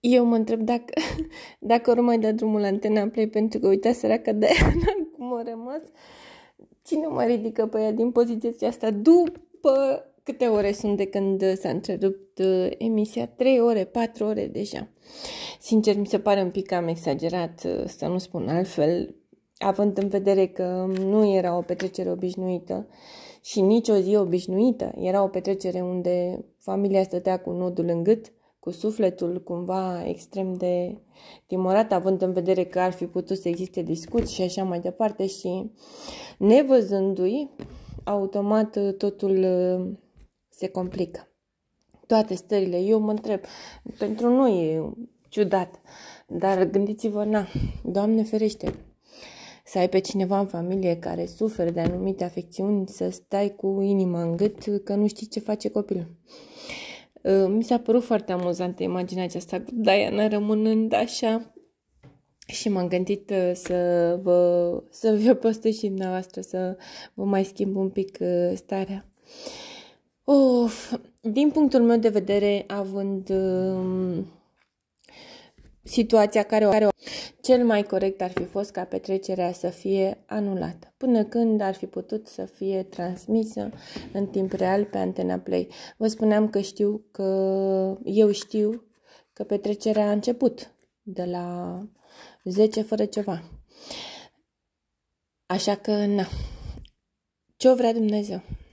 eu mă întreb dacă, dacă ori mai da drumul la antena play pentru că uita că de cum a rămas. Cine mă ridică pe ea din poziția asta după câte ore sunt de când s-a întrerupt uh, emisia? 3 ore, 4 ore deja. Sincer, mi se pare un pic am exagerat, uh, să nu spun altfel, având în vedere că nu era o petrecere obișnuită și nici o zi obișnuită. Era o petrecere unde familia stătea cu nodul în gât, cu sufletul cumva extrem de timorat, având în vedere că ar fi putut să existe discuții și așa mai departe și nevăzându-i, automat uh, totul uh, se complică. Toate stările, eu mă întreb, pentru noi e ciudat, dar gândiți-vă, na, Doamne ferește, să ai pe cineva în familie care suferă de anumite afecțiuni, să stai cu inima în gât că nu știi ce face copilul. Ă, mi s-a părut foarte amuzantă imaginea aceasta cu Diana rămânând așa și m-am gândit ă, să vă, să vă postez și dumneavoastră, să vă mai schimb un pic ă, starea. Of, din punctul meu de vedere, având um, situația care o, are o cel mai corect ar fi fost ca petrecerea să fie anulată, până când ar fi putut să fie transmisă în timp real pe Antena Play. Vă spuneam că știu că eu știu că petrecerea a început de la 10 fără ceva. Așa că, na. Ce-o vrea Dumnezeu?